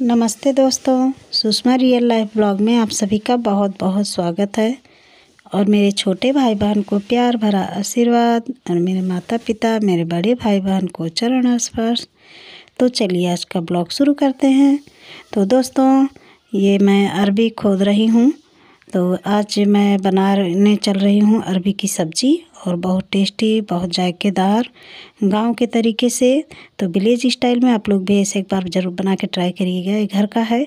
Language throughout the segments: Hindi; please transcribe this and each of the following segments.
नमस्ते दोस्तों सुषमा रियल लाइफ ब्लॉग में आप सभी का बहुत बहुत स्वागत है और मेरे छोटे भाई बहन को प्यार भरा आशीर्वाद और मेरे माता पिता मेरे बड़े भाई बहन को चरण स्पर्श तो चलिए आज का ब्लॉग शुरू करते हैं तो दोस्तों ये मैं अरबी खोद रही हूँ तो आज मैं बनाने चल रही हूँ अरबी की सब्ज़ी और बहुत टेस्टी बहुत जायकेदार गांव के तरीके से तो विलेज स्टाइल में आप लोग भी ऐसे एक बार ज़रूर बना के ट्राई करिएगा ये घर का है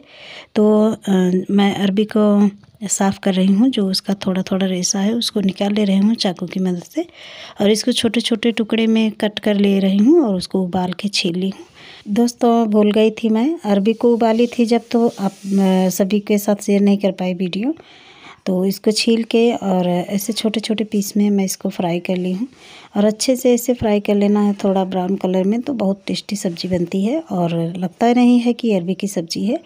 तो आ, मैं अरबी को साफ़ कर रही हूँ जो उसका थोड़ा थोड़ा रेसा है उसको निकाल ले रही हूँ चाकू की मदद से और इसको छोटे छोटे टुकड़े में कट कर ले रही हूँ और उसको उबाल के छील ली हूँ दोस्तों भूल गई थी मैं अरबी को उबाली थी जब तो आप सभी के साथ शेयर नहीं कर पाई वीडियो तो इसको छील के और ऐसे छोटे छोटे पीस में मैं इसको फ्राई कर ली हूँ और अच्छे से ऐसे फ्राई कर लेना है थोड़ा ब्राउन कलर में तो बहुत टेस्टी सब्ज़ी बनती है और लगता नहीं है कि अरबी की सब्ज़ी है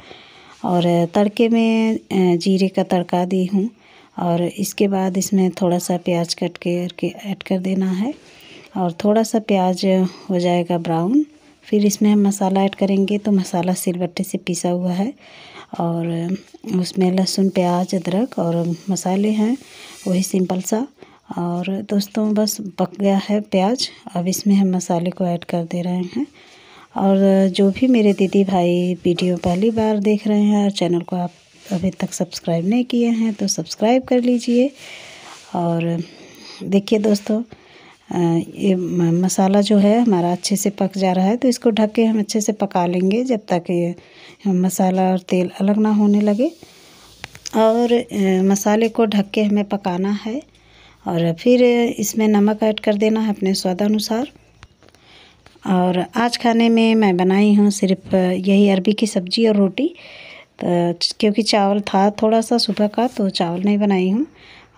और तड़के में जीरे का तड़का दी हूँ और इसके बाद इसमें थोड़ा सा प्याज कट के ऐड कर देना है और थोड़ा सा प्याज हो जाएगा ब्राउन फिर इसमें हम मसाला ऐड करेंगे तो मसाला सिलबट्टे से पीसा हुआ है और उसमें लहसुन प्याज अदरक और मसाले हैं वही सिंपल सा और दोस्तों बस पक गया है प्याज अब इसमें हम मसाले को ऐड कर दे रहे हैं और जो भी मेरे दीदी भाई वीडियो पहली बार देख रहे हैं और चैनल को आप अभी तक सब्सक्राइब नहीं किए हैं तो सब्सक्राइब कर लीजिए और देखिए दोस्तों ये मसाला जो है हमारा अच्छे से पक जा रहा है तो इसको ढक के हम अच्छे से पका लेंगे जब तक ये मसाला और तेल अलग ना होने लगे और मसाले को ढक के हमें पकाना है और फिर इसमें नमक ऐड कर देना है अपने स्वादानुसार और आज खाने में मैं बनाई हूँ सिर्फ यही अरबी की सब्ज़ी और रोटी तो क्योंकि चावल था थोड़ा सा सुबह का तो चावल नहीं बनाई हूँ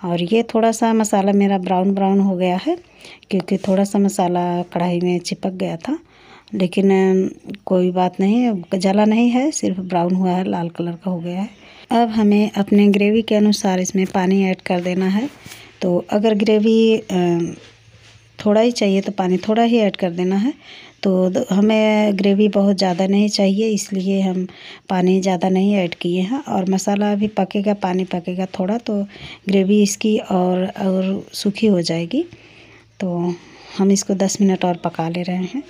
और ये थोड़ा सा मसाला मेरा ब्राउन ब्राउन हो गया है क्योंकि थोड़ा सा मसाला कढ़ाई में चिपक गया था लेकिन कोई बात नहीं जला नहीं है सिर्फ ब्राउन हुआ है लाल कलर का हो गया है अब हमें अपने ग्रेवी के अनुसार इसमें पानी ऐड कर देना है तो अगर ग्रेवी थोड़ा ही चाहिए तो पानी थोड़ा ही ऐड कर देना है तो हमें ग्रेवी बहुत ज़्यादा नहीं चाहिए इसलिए हम पानी ज़्यादा नहीं ऐड किए हैं और मसाला अभी पकेगा पानी पकेगा थोड़ा तो ग्रेवी इसकी और और सूखी हो जाएगी तो हम इसको 10 मिनट और पका ले रहे हैं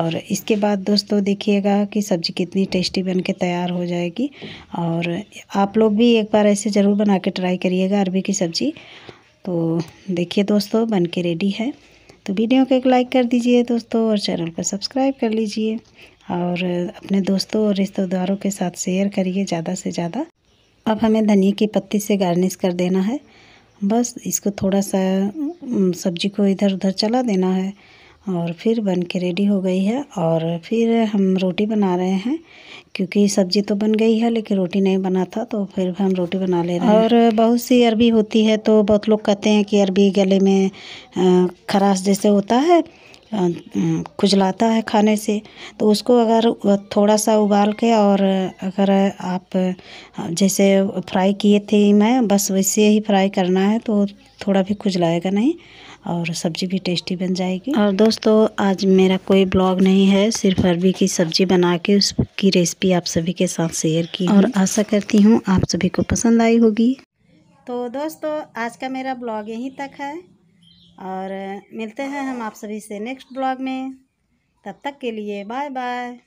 और इसके बाद दोस्तों देखिएगा कि सब्ज़ी कितनी टेस्टी बन के तैयार हो जाएगी और आप लोग भी एक बार ऐसे ज़रूर बना के ट्राई करिएगा अरबी की सब्ज़ी तो देखिए दोस्तों बन के रेडी है तो वीडियो को एक लाइक कर दीजिए दोस्तों और चैनल को सब्सक्राइब कर लीजिए और अपने दोस्तों और रिश्तेदारों के साथ शेयर करिए ज़्यादा से ज़्यादा अब हमें धनिया की पत्ती से गार्निश कर देना है बस इसको थोड़ा सा सब्जी को इधर उधर चला देना है और फिर बन के रेडी हो गई है और फिर हम रोटी बना रहे हैं क्योंकि सब्ज़ी तो बन गई है लेकिन रोटी नहीं बना था तो फिर हम रोटी बना ले रहे हैं और बहुत सी अरबी होती है तो बहुत लोग कहते हैं कि अरबी गले में खराश जैसे होता है खुजलाता है खाने से तो उसको अगर थोड़ा सा उबाल के और अगर आप जैसे फ्राई किए थे मैं बस वैसे ही फ्राई करना है तो थोड़ा भी खुजलाएगा नहीं और सब्ज़ी भी टेस्टी बन जाएगी और दोस्तों आज मेरा कोई ब्लॉग नहीं है सिर्फ अरबी की सब्ज़ी बना के उसकी रेसिपी आप सभी के साथ शेयर की और आशा करती हूँ आप सभी को पसंद आई होगी तो दोस्तों आज का मेरा ब्लॉग यहीं तक है और मिलते हैं हम आप सभी से नेक्स्ट ब्लॉग में तब तक के लिए बाय बाय